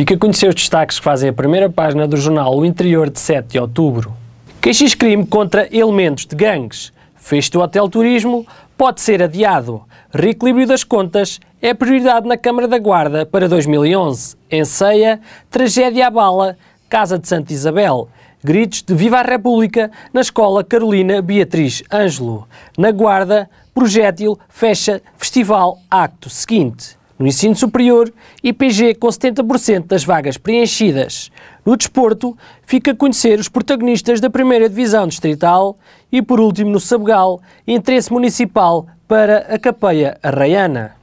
Fica a conhecer os destaques que fazem a primeira página do jornal O Interior de 7 de Outubro. Queixas-crime contra elementos de gangues. Fecho do hotel turismo pode ser adiado. Reequilíbrio das contas é prioridade na Câmara da Guarda para 2011. Em ceia, tragédia à bala, Casa de Santa Isabel. Gritos de Viva a República na Escola Carolina Beatriz Ângelo. Na Guarda, projétil fecha festival acto seguinte. No ensino superior, IPG com 70% das vagas preenchidas. No desporto, fica a conhecer os protagonistas da primeira divisão distrital e, por último, no Sabugal, interesse municipal para a Capeia Arraiana.